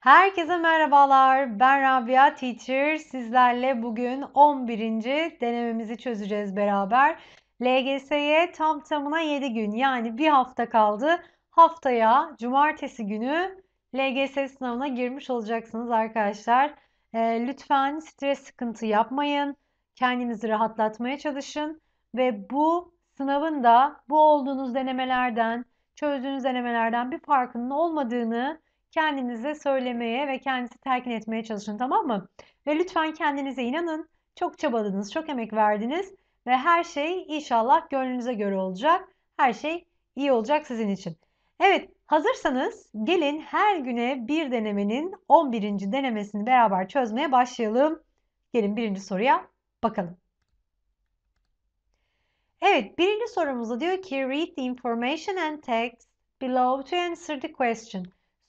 Herkese merhabalar. Ben Rabia Teacher. Sizlerle bugün 11. denememizi çözeceğiz beraber. LGS'ye tam tamına 7 gün yani bir hafta kaldı. Haftaya cumartesi günü LGS sınavına girmiş olacaksınız arkadaşlar. E, lütfen stres sıkıntı yapmayın. Kendinizi rahatlatmaya çalışın ve bu sınavın da bu olduğunuz denemelerden, çözdüğünüz denemelerden bir farkının olmadığını kendinize söylemeye ve kendinizi telkin etmeye çalışın tamam mı? Ve lütfen kendinize inanın. Çok çabaladınız, çok emek verdiniz ve her şey inşallah gönlünüze göre olacak. Her şey iyi olacak sizin için. Evet, hazırsanız gelin her güne bir denemenin 11. denemesini beraber çözmeye başlayalım. Gelin birinci soruya bakalım. Evet, birinci sorumuzda diyor ki read the information and text below to answer the question.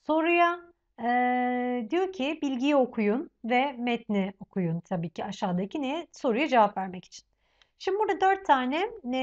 Soruya e, diyor ki bilgiyi okuyun ve metni okuyun tabii ki aşağıdaki ne soruya cevap vermek için. Şimdi burada dört tane e,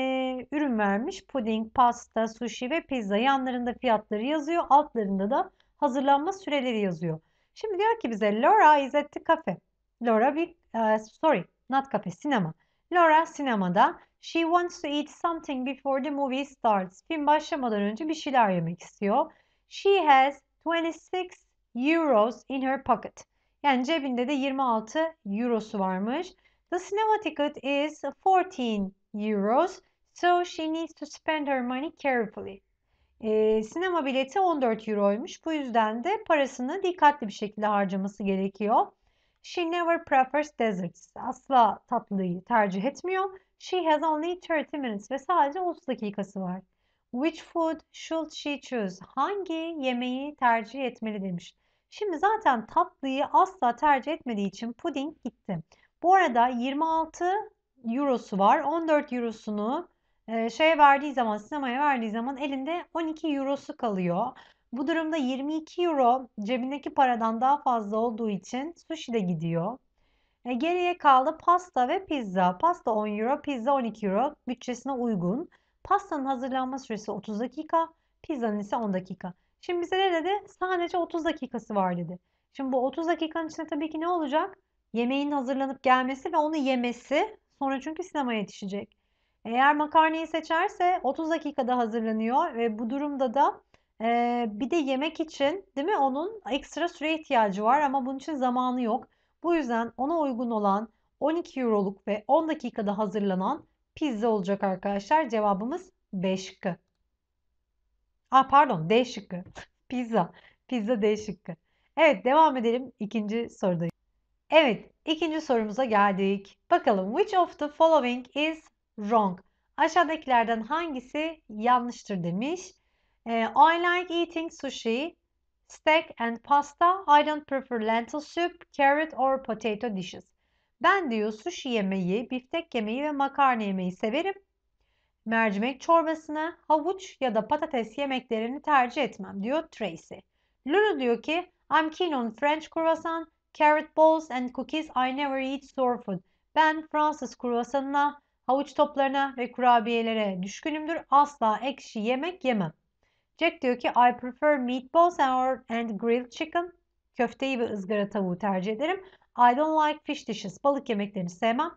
ürün vermiş. Puding, pasta, sushi ve pizza. Yanlarında fiyatları yazıyor. Altlarında da hazırlanma süreleri yazıyor. Şimdi diyor ki bize Laura is at the cafe. Laura bir, e, sorry not cafe, sinema. Laura sinemada. She wants to eat something before the movie starts. Film başlamadan önce bir şeyler yemek istiyor. She has 26 euros in her pocket. Yani cebinde de 26 eurosu varmış. The cinema ticket is 14 euros. So she needs to spend her money carefully. E, sinema bileti 14 euroymuş. Bu yüzden de parasını dikkatli bir şekilde harcaması gerekiyor. She never prefers desserts. Asla tatlıyı tercih etmiyor. She has only 30 minutes ve sadece 30 dakikası var. Which food should she choose? Hangi yemeği tercih etmeli demiş. Şimdi zaten tatlıyı asla tercih etmediği için puding gitti. Bu arada 26 eurosu var. 14 eurosunu e, şeye verdiği zaman, sinemaya verdiği zaman elinde 12 eurosu kalıyor. Bu durumda 22 euro cebindeki paradan daha fazla olduğu için sushi de gidiyor. E, geriye kaldı pasta ve pizza. Pasta 10 euro, pizza 12 euro bütçesine uygun. Pastanın hazırlanma süresi 30 dakika, pizzanın ise 10 dakika. Şimdi bize ne dedi? Sadece 30 dakikası var dedi. Şimdi bu 30 dakikanın içinde tabii ki ne olacak? Yemeğin hazırlanıp gelmesi ve onu yemesi. Sonra çünkü sinemaya yetişecek. Eğer makarnayı seçerse 30 dakikada hazırlanıyor ve bu durumda da e, bir de yemek için değil mi onun ekstra süre ihtiyacı var ama bunun için zamanı yok. Bu yüzden ona uygun olan 12 euroluk ve 10 dakikada hazırlanan pizza olacak arkadaşlar. Cevabımız B şıkkı. Aa, pardon D şıkkı. pizza. Pizza D şıkkı. Evet devam edelim ikinci sorudayız. Evet ikinci sorumuza geldik. Bakalım which of the following is wrong? Aşağıdakilerden hangisi yanlıştır demiş. Ee, I like eating sushi, steak and pasta. I don't prefer lentil soup, carrot or potato dishes. Ben diyor sushi yemeyi, biftek yemeyi ve makarna yemeyi severim. Mercimek çorbasını, havuç ya da patates yemeklerini tercih etmem diyor Tracy. Lulu diyor ki I'm keen on French croissant, carrot balls and cookies. I never eat store food. Ben Fransız kruvasanına, havuç toplarına ve kurabiyelere düşkünümdür. Asla ekşi yemek yemem. Jack diyor ki I prefer meatballs and grilled chicken. Köfteyi ve ızgara tavuğu tercih ederim. I don't like fish dishes. Balık yemeklerini sevmem.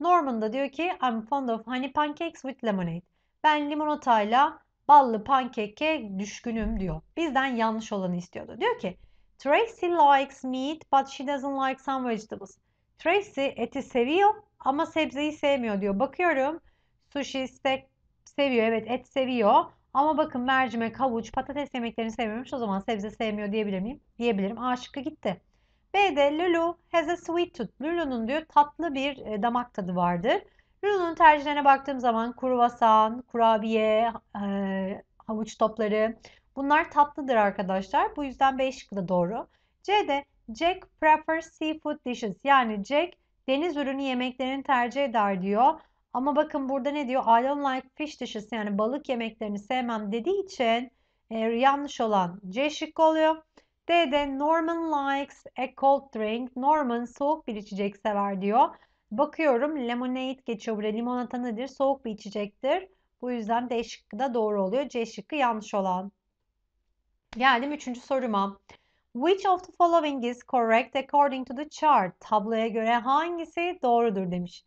Norman da diyor ki I'm fond of honey pancakes with lemonade. Ben limonatayla ballı pankeke düşkünüm diyor. Bizden yanlış olanı istiyordu. Diyor ki Tracy likes meat but she doesn't like some vegetables. Tracy eti seviyor ama sebzeyi sevmiyor diyor. Bakıyorum sushi, steak seviyor. Evet et seviyor. Ama bakın mercimek, havuç, patates yemeklerini sevmemiş. O zaman sebze sevmiyor diyebilir miyim? Diyebilirim. A şıkkı gitti. B'de Lulu has a sweet tooth. Lulu'nun diyor tatlı bir e, damak tadı vardır. Lulu'nun tercihlerine baktığım zaman kruvasan, kurabiye, e, havuç topları bunlar tatlıdır arkadaşlar. Bu yüzden B şıkkı da doğru. C'de Jack prefers seafood dishes. Yani Jack deniz ürünü yemeklerini tercih eder diyor. Ama bakın burada ne diyor? I don't like fish dishes yani balık yemeklerini sevmem dediği için e, yanlış olan C şıkkı oluyor. D'de Norman likes a cold drink. Norman soğuk bir içecek sever diyor. Bakıyorum lemonade geçiyor buraya. Limonata nedir? Soğuk bir içecektir. Bu yüzden D şıkkı da doğru oluyor. C şıkkı yanlış olan. Geldim üçüncü soruma. Which of the following is correct according to the chart? Tabloya göre hangisi doğrudur demiş.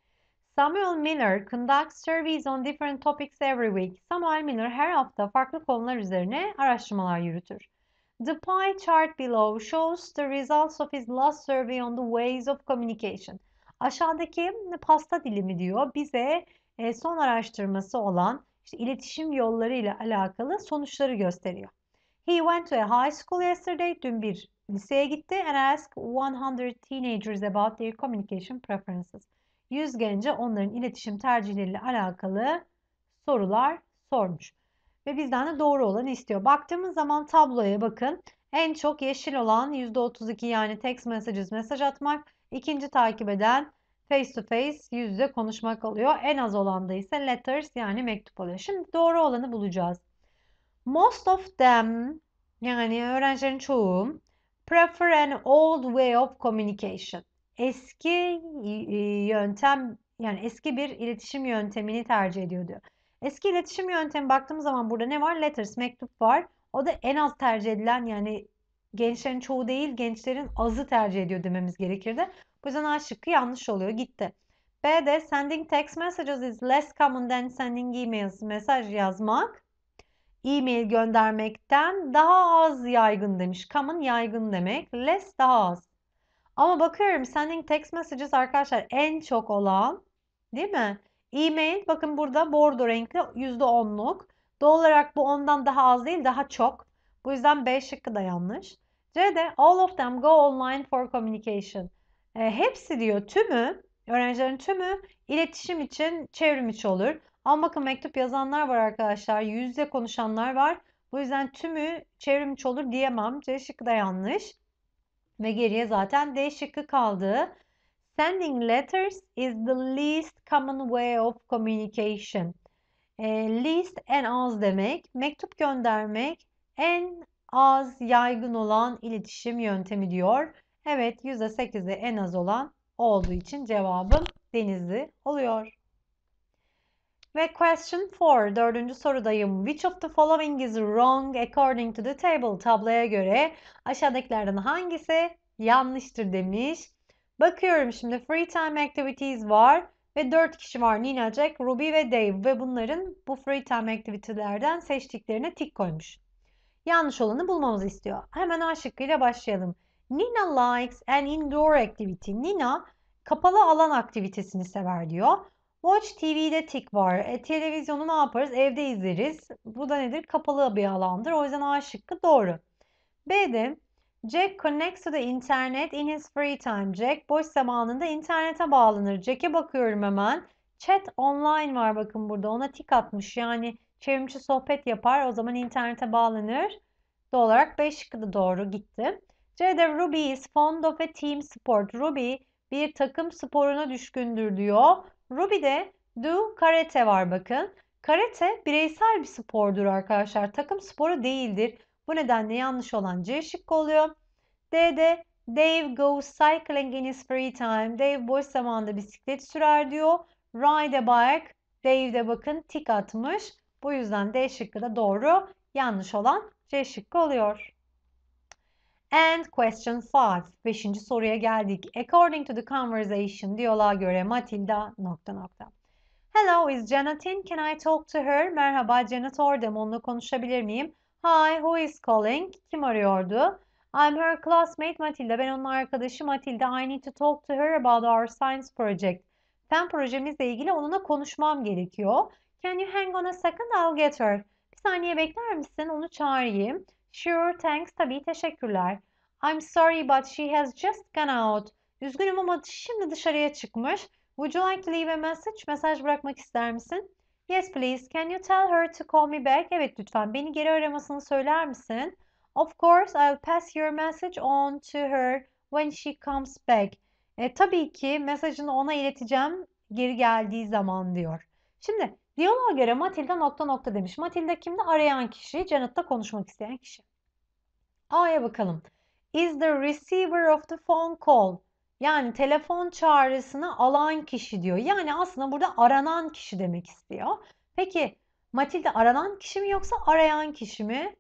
Samuel Miller conducts surveys on different topics every week. Samuel Miller her hafta farklı konular üzerine araştırmalar yürütür. The pie chart below shows the results of his last survey on the ways of communication. Aşağıdaki pasta dilimi diyor bize e, son araştırması olan işte iletişim yolları ile alakalı sonuçları gösteriyor. He went to a high school yesterday. Dün bir liseye gitti and asked 100 teenagers about their communication preferences. 100 gence onların iletişim tercihleriyle alakalı sorular sormuş ve bizden de doğru olanı istiyor. Baktığımız zaman tabloya bakın. En çok yeşil olan %32 yani text messages mesaj atmak. ikinci takip eden face to face yüz konuşmak alıyor. En az olan da ise letters yani mektup oluyor. Şimdi doğru olanı bulacağız. Most of them yani öğrencilerin çoğu prefer an old way of communication. Eski e, yöntem yani eski bir iletişim yöntemini tercih ediyor diyor. Eski iletişim yöntemi baktığımız zaman burada ne var? Letters, mektup var. O da en az tercih edilen yani gençlerin çoğu değil gençlerin azı tercih ediyor dememiz gerekirdi. Bu yüzden A şıkkı yanlış oluyor gitti. B de sending text messages is less common than sending emails. Mesaj yazmak e-mail göndermekten daha az yaygın demiş. Common yaygın demek. Less daha az. Ama bakıyorum sending text messages arkadaşlar en çok olan değil mi? E-mail bakın burada bordo renkli %10'luk. Doğal olarak bu ondan daha az değil daha çok. Bu yüzden B şıkkı da yanlış. C'de all of them go online for communication. E, hepsi diyor tümü, öğrencilerin tümü iletişim için çevrim olur. Ama bakın mektup yazanlar var arkadaşlar. Yüzde konuşanlar var. Bu yüzden tümü çevrim olur diyemem. C şıkkı da yanlış. Ve geriye zaten D şıkkı kaldı. Sending letters is the least common way of communication. E, least en az demek. Mektup göndermek en az yaygın olan iletişim yöntemi diyor. Evet %8'de en az olan olduğu için cevabım Denizli oluyor. Ve question 4 dördüncü sorudayım. Which of the following is wrong according to the table? Tabloya göre aşağıdakilerden hangisi yanlıştır demiş. Bakıyorum şimdi free time activities var ve 4 kişi var Nina, Jack, Ruby ve Dave ve bunların bu free time activity'lerden seçtiklerine tik koymuş. Yanlış olanı bulmamızı istiyor. Hemen A şıkkıyla başlayalım. Nina likes an indoor activity. Nina kapalı alan aktivitesini sever diyor. Watch TV'de tik var. E, televizyonu ne yaparız? Evde izleriz. Bu da nedir? Kapalı bir alandır. O yüzden A şıkkı doğru. B'de Jack connects to the internet in his free time. Jack boş zamanında internete bağlanır. Jack'e bakıyorum hemen. Chat online var bakın burada. Ona tik atmış. Yani çevrimçi sohbet yapar. O zaman internete bağlanır. Doğal olarak B şıkkı doğru gitti. C'de Ruby is fond of a team sport. Ruby bir takım sporuna düşkündür diyor. Ruby'de do karate var bakın. Karate bireysel bir spordur arkadaşlar. Takım sporu değildir. Bu nedenle yanlış olan C şıkkı oluyor. D'de Dave goes cycling in his free time. Dave boş zamanda bisiklet sürer diyor. Ride a bike. Dave de bakın tik atmış. Bu yüzden D şıkkı da doğru. Yanlış olan C şıkkı oluyor. And question 5. Beşinci soruya geldik. According to the conversation diyaloğa göre Matilda nokta nokta. Hello is Janet in. Can I talk to her? Merhaba Janet orada mı? Onunla konuşabilir miyim? Hi, who is calling? Kim arıyordu? I'm her classmate Matilda. Ben onun arkadaşı Matilda. I need to talk to her about our science project. Fen projemizle ilgili onunla konuşmam gerekiyor. Can you hang on a second? I'll get her. Bir saniye bekler misin? Onu çağırayım. Sure, thanks. Tabii, teşekkürler. I'm sorry but she has just gone out. Üzgünüm ama şimdi dışarıya çıkmış. Would you like to leave a message? Mesaj bırakmak ister misin? Yes please. Can you tell her to call me back? Evet lütfen beni geri aramasını söyler misin? Of course I'll pass your message on to her when she comes back. E, tabii ki mesajını ona ileteceğim geri geldiği zaman diyor. Şimdi diyaloğa göre Matilda nokta nokta demiş. Matilda kimdi? Arayan kişi. Janet'ta konuşmak isteyen kişi. A'ya bakalım. Is the receiver of the phone call? Yani telefon çağrısını alan kişi diyor. Yani aslında burada aranan kişi demek istiyor. Peki Matilde aranan kişi mi yoksa arayan kişi mi?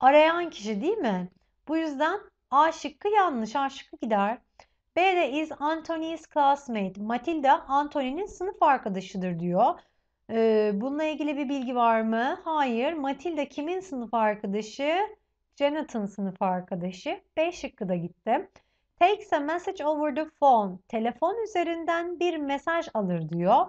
Arayan kişi değil mi? Bu yüzden A şıkkı yanlış. A şıkkı gider. B'de is Anthony's classmate. Matilda Anthony'nin sınıf arkadaşıdır diyor. Ee, bununla ilgili bir bilgi var mı? Hayır. Matilda kimin sınıf arkadaşı? Jonathan sınıf arkadaşı. B şıkkı da gitti. Takes a message over the phone. Telefon üzerinden bir mesaj alır diyor.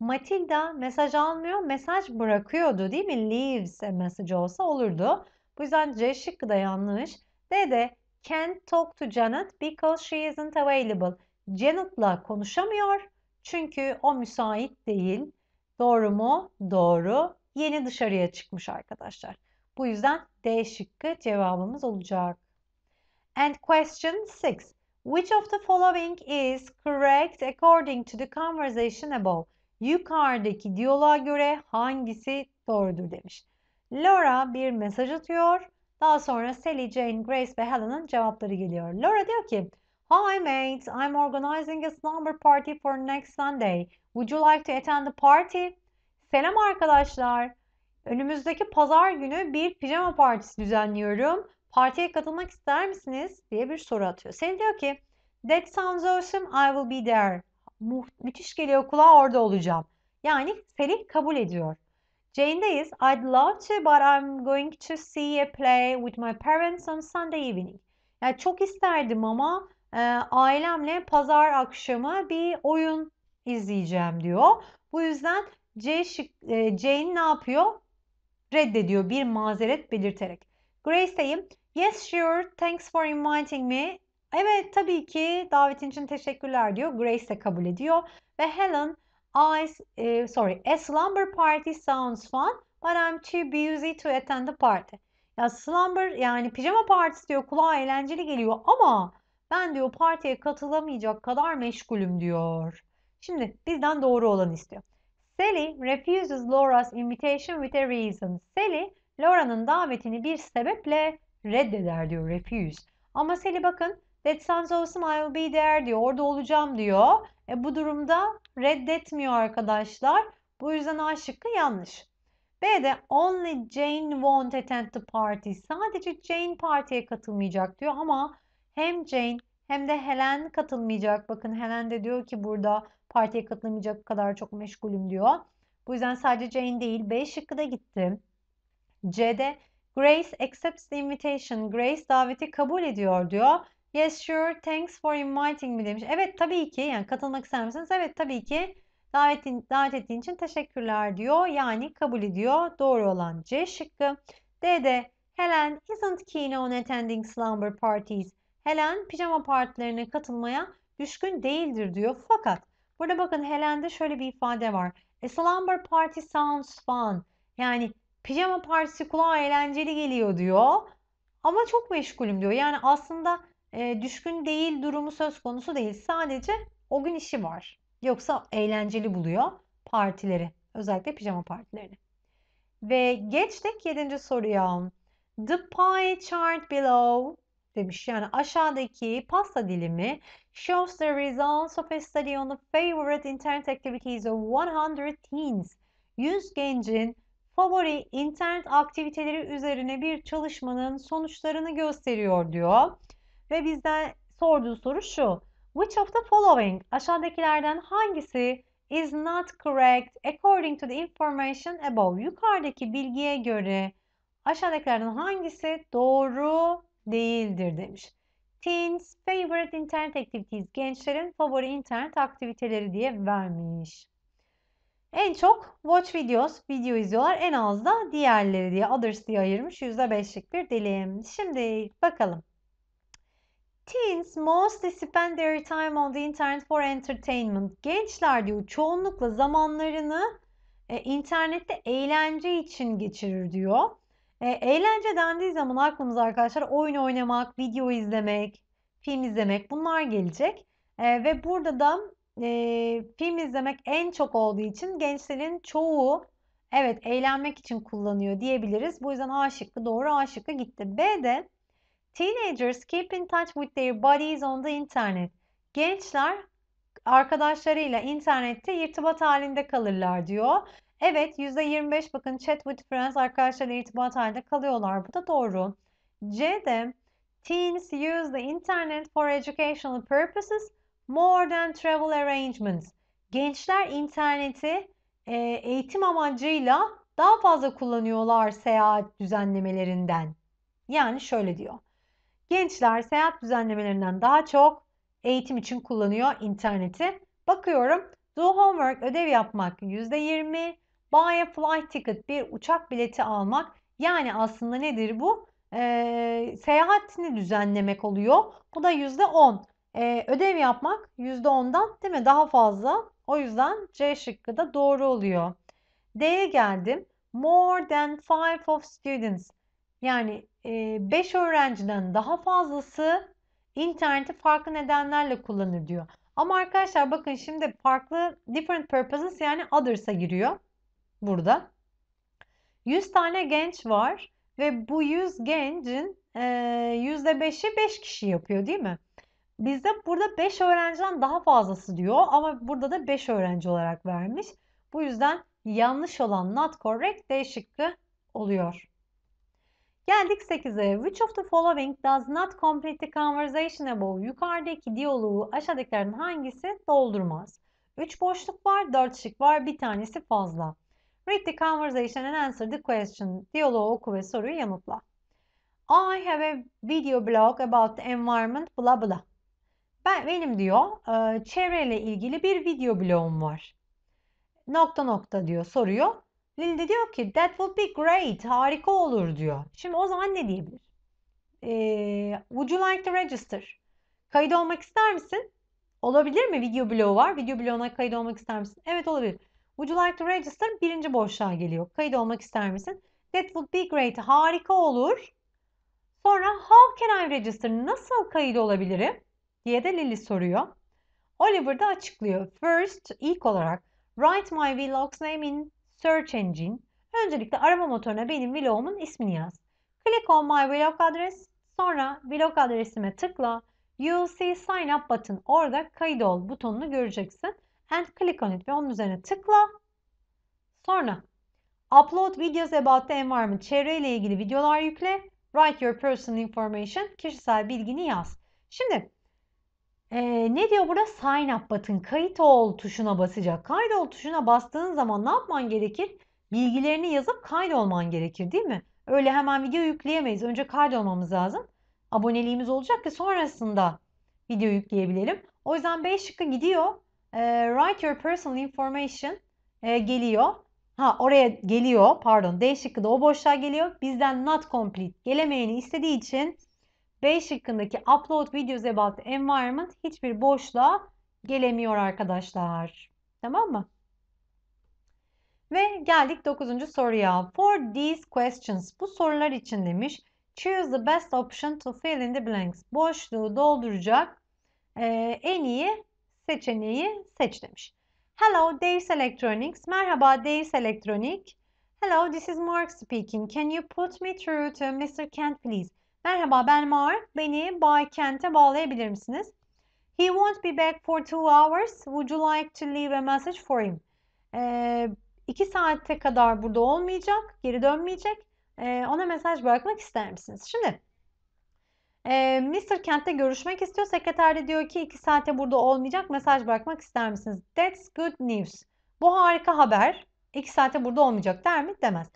Matilda mesaj almıyor, mesaj bırakıyordu değil mi? Leaves a message olsa olurdu. Bu yüzden C şıkkı da yanlış. D de can't talk to Janet because she isn't available. Janet'la konuşamıyor çünkü o müsait değil. Doğru mu? Doğru. Yeni dışarıya çıkmış arkadaşlar. Bu yüzden D şıkkı cevabımız olacak. And question 6. Which of the following is correct according to the conversation above? Yukarıdaki diyaloğa göre hangisi doğrudur demiş. Laura bir mesaj atıyor. Daha sonra Sally, Jane, Grace ve Helen'ın cevapları geliyor. Laura diyor ki Hi mates, I'm organizing a slumber party for next Sunday. Would you like to attend the party? Selam arkadaşlar. Önümüzdeki pazar günü bir pijama partisi düzenliyorum partiye katılmak ister misiniz diye bir soru atıyor. Seni diyor ki that sounds awesome I will be there. Mu müthiş geliyor kulağa orada olacağım. Yani Selih kabul ediyor. Jane'deyiz. I'd love to but I'm going to see a play with my parents on Sunday evening. Yani çok isterdim ama e, ailemle pazar akşamı bir oyun izleyeceğim diyor. Bu yüzden C e, Jane ne yapıyor? Reddediyor bir mazeret belirterek. Grace'teyim. Yes sure, thanks for inviting me. Evet tabii ki davetin için teşekkürler diyor. Grace de kabul ediyor. Ve Helen, I, e, sorry, a slumber party sounds fun but I'm too busy to attend the party. Ya slumber yani pijama partisi diyor kulağa eğlenceli geliyor ama ben diyor partiye katılamayacak kadar meşgulüm diyor. Şimdi bizden doğru olan istiyor. Sally refuses Laura's invitation with a reason. Sally Laura'nın davetini bir sebeple reddeder diyor refuse. Ama Sally bakın that sounds awesome I will be there diyor. Orada olacağım diyor. E, bu durumda reddetmiyor arkadaşlar. Bu yüzden A şıkkı yanlış. B'de only Jane won't attend the party. Sadece Jane partiye katılmayacak diyor ama hem Jane hem de Helen katılmayacak. Bakın Helen de diyor ki burada partiye katılmayacak kadar çok meşgulüm diyor. Bu yüzden sadece Jane değil B şıkkı da gitti. C'de Grace accepts the invitation. Grace daveti kabul ediyor diyor. Yes sure thanks for inviting me demiş. Evet tabii ki yani katılmak ister misiniz? Evet tabii ki davet, davet ettiğin için teşekkürler diyor. Yani kabul ediyor. Doğru olan C şıkkı. D'de Helen isn't keen on attending slumber parties. Helen pijama partilerine katılmaya düşkün değildir diyor. Fakat burada bakın Helen'de şöyle bir ifade var. A slumber party sounds fun. Yani Pijama partisi kulağa eğlenceli geliyor diyor. Ama çok meşgulüm diyor. Yani aslında e, düşkün değil durumu söz konusu değil. Sadece o gün işi var. Yoksa eğlenceli buluyor partileri. Özellikle pijama partilerini. Ve geçtik 7. soruya. The pie chart below demiş. Yani aşağıdaki pasta dilimi shows the results of a study on the favorite internet activities of 100 teens. 100 gencin favori internet aktiviteleri üzerine bir çalışmanın sonuçlarını gösteriyor diyor. Ve bizden sorduğu soru şu. Which of the following aşağıdakilerden hangisi is not correct according to the information above? Yukarıdaki bilgiye göre aşağıdakilerden hangisi doğru değildir demiş. Teens favorite internet activities gençlerin favori internet aktiviteleri diye vermiş. En çok watch videos, video izliyorlar. En az da diğerleri diye, others diye ayırmış %5'lik bir dilim. Şimdi bakalım. Teens mostly spend their time on the internet for entertainment. Gençler diyor çoğunlukla zamanlarını e, internette eğlence için geçirir diyor. E, eğlence dendiği zaman aklımıza arkadaşlar oyun oynamak, video izlemek, film izlemek bunlar gelecek. E, ve burada da e, film izlemek en çok olduğu için gençlerin çoğu evet eğlenmek için kullanıyor diyebiliriz. Bu yüzden A şıkkı doğru A şıkkı gitti. de teenagers keep in touch with their buddies on the internet. Gençler arkadaşlarıyla internette irtibat halinde kalırlar diyor. Evet %25 bakın chat with friends arkadaşlarla irtibat halinde kalıyorlar. Bu da doğru. C de teens use the internet for educational purposes More than Travel Arrangements. Gençler interneti e, eğitim amacıyla daha fazla kullanıyorlar seyahat düzenlemelerinden. Yani şöyle diyor. Gençler seyahat düzenlemelerinden daha çok eğitim için kullanıyor interneti. Bakıyorum do homework ödev yapmak %20, buy a flight ticket bir uçak bileti almak yani aslında nedir bu? E, seyahatini düzenlemek oluyor. Bu da %10. Ee, ödev yapmak %10'dan değil mi? Daha fazla. O yüzden C şıkkı da doğru oluyor. D'ye geldim. More than five of students. Yani 5 e, öğrenciden daha fazlası interneti farklı nedenlerle kullanır diyor. Ama arkadaşlar bakın şimdi farklı different purposes yani others'a giriyor burada. 100 tane genç var ve bu 100 gencin e, %5'i 5 kişi yapıyor değil mi? Bizde burada 5 öğrenciden daha fazlası diyor ama burada da 5 öğrenci olarak vermiş. Bu yüzden yanlış olan not correct D şıkkı oluyor. Geldik 8'e. Which of the following does not complete the conversation above? Yukarıdaki diyaloğu aşağıdakilerin hangisi doldurmaz? 3 boşluk var, 4 şık var, bir tanesi fazla. Read the conversation and answer the question. Diyaloğu oku ve soruyu yanıtla. I have a video blog about the environment blah blah. Ben benim diyor e, çevreyle ilgili bir video bloğum var. Nokta nokta diyor soruyor. Lil de diyor ki that would be great harika olur diyor. Şimdi o zaman ne diyebilir? E, would you like to register? Kayıt olmak ister misin? Olabilir mi? Video bloğu var. Video bloğuna kayıt olmak ister misin? Evet olabilir. Would you like to register? Birinci boşluğa geliyor. Kayıt olmak ister misin? That would be great. Harika olur. Sonra how can I register? Nasıl kayıt olabilirim? diye de Lily soruyor. Oliver da açıklıyor. First, ilk olarak write my vlog's name in search engine. Öncelikle arama motoruna benim vlogumun ismini yaz. Click on my vlog address. Sonra vlog adresime tıkla. You'll see sign up button. Orada kayıt ol butonunu göreceksin. And click on it ve onun üzerine tıkla. Sonra upload videos about the environment. Çevre ile ilgili videolar yükle. Write your personal information. Kişisel bilgini yaz. Şimdi ee, ne diyor burada? Sign up button. Kayıt ol tuşuna basacak. Kaydol tuşuna bastığın zaman ne yapman gerekir? Bilgilerini yazıp kaydolman gerekir değil mi? Öyle hemen video yükleyemeyiz. Önce kaydolmamız lazım. Aboneliğimiz olacak ki sonrasında video yükleyebilelim. O yüzden B şıkkı gidiyor. E, write your personal information e, geliyor. Ha oraya geliyor pardon D şıkkı da o boşluğa geliyor. Bizden not complete gelemeyeni istediği için B şıkkındaki upload videos about environment hiçbir boşluğa gelemiyor arkadaşlar. Tamam mı? Ve geldik 9. soruya. For these questions bu sorular için demiş. Choose the best option to fill in the blanks. Boşluğu dolduracak e, en iyi seçeneği seç demiş. Hello Dave's Electronics. Merhaba Dave's Electronic. Hello this is Mark speaking. Can you put me through to Mr. Kent please? Merhaba ben Mark. Beni Bay Kent'e bağlayabilir misiniz? He won't be back for two hours. Would you like to leave a message for him? Ee, iki saate kadar burada olmayacak. Geri dönmeyecek. Ee, ona mesaj bırakmak ister misiniz? Şimdi e, Mr. Kent'te görüşmek istiyor. Sekreter de diyor ki iki saate burada olmayacak. Mesaj bırakmak ister misiniz? That's good news. Bu harika haber. İki saate burada olmayacak der mi? Demez.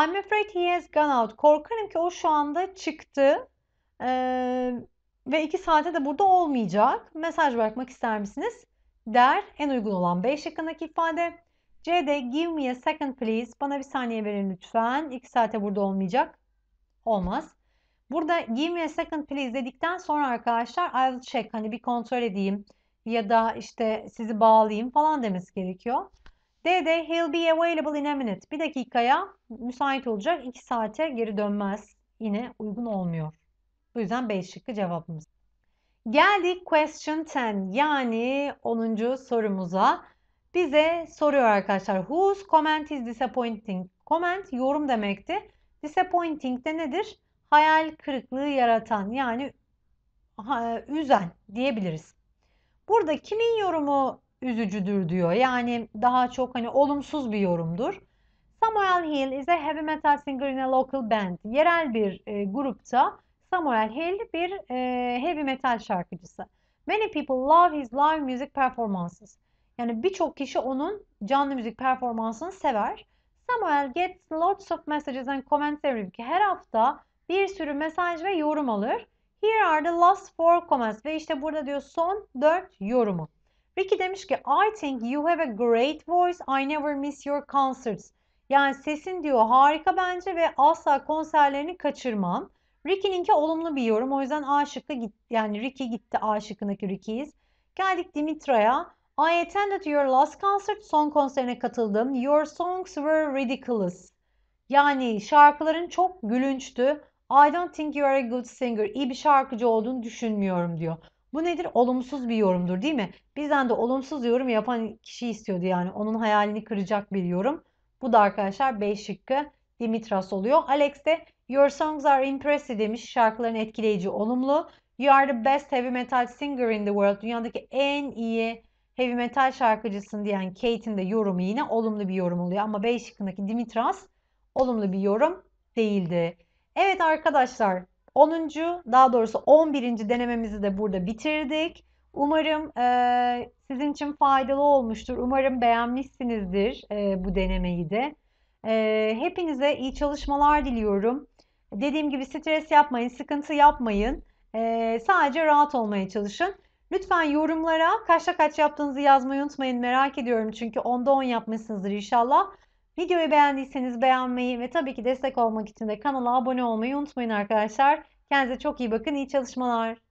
I'm afraid he has gone out. Korkarım ki o şu anda çıktı. Ee, ve iki saate de burada olmayacak. Mesaj bırakmak ister misiniz? Der en uygun olan B şıkkındaki ifade. C'de give me a second please. Bana bir saniye verin lütfen. İki saate burada olmayacak. Olmaz. Burada give me a second please dedikten sonra arkadaşlar I will check hani bir kontrol edeyim ya da işte sizi bağlayayım falan demesi gerekiyor. D de he'll be available in a minute. Bir dakikaya müsait olacak. 2 saate geri dönmez. Yine uygun olmuyor. Bu yüzden B şıkkı cevabımız. Geldik question 10 yani 10. sorumuza. Bize soruyor arkadaşlar. Whose comment is disappointing? Comment yorum demekti. Disappointing de nedir? Hayal kırıklığı yaratan yani üzen diyebiliriz. Burada kimin yorumu üzücüdür diyor. Yani daha çok hani olumsuz bir yorumdur. Samuel Hill is a heavy metal singer in a local band. Yerel bir e, grupta Samuel Hill bir e, heavy metal şarkıcısı. Many people love his live music performances. Yani birçok kişi onun canlı müzik performansını sever. Samuel gets lots of messages and comments every week. Her hafta bir sürü mesaj ve yorum alır. Here are the last four comments ve işte burada diyor son dört yorumu. Ricky demiş ki I think you have a great voice. I never miss your concerts. Yani sesin diyor harika bence ve asla konserlerini kaçırmam. Ricky'ninki olumlu bir yorum. O yüzden A şıkkı gitti. Yani Ricky gitti A şıkkındaki Ricky'yiz. Geldik Dimitra'ya. I attended your last concert. Son konserine katıldım. Your songs were ridiculous. Yani şarkıların çok gülünçtü. I don't think you are a good singer. İyi bir şarkıcı olduğunu düşünmüyorum diyor. Bu nedir? Olumsuz bir yorumdur değil mi? Bizden de olumsuz yorum yapan kişi istiyordu yani. Onun hayalini kıracak bir yorum. Bu da arkadaşlar B şıkkı Dimitras oluyor. Alex de Your songs are impressive demiş. Şarkıların etkileyici, olumlu. You are the best heavy metal singer in the world. Dünyadaki en iyi heavy metal şarkıcısın diyen Kate'in de yorumu yine olumlu bir yorum oluyor. Ama B şıkkındaki Dimitras olumlu bir yorum değildi. Evet arkadaşlar 10. daha doğrusu 11. denememizi de burada bitirdik. Umarım e, sizin için faydalı olmuştur. Umarım beğenmişsinizdir e, bu denemeyi de. E, hepinize iyi çalışmalar diliyorum. Dediğim gibi stres yapmayın, sıkıntı yapmayın. E, sadece rahat olmaya çalışın. Lütfen yorumlara kaçta kaç yaptığınızı yazmayı unutmayın. Merak ediyorum çünkü onda 10 yapmışsınızdır inşallah. Videoyu beğendiyseniz beğenmeyi ve tabii ki destek olmak için de kanala abone olmayı unutmayın arkadaşlar. Kendinize çok iyi bakın. iyi çalışmalar.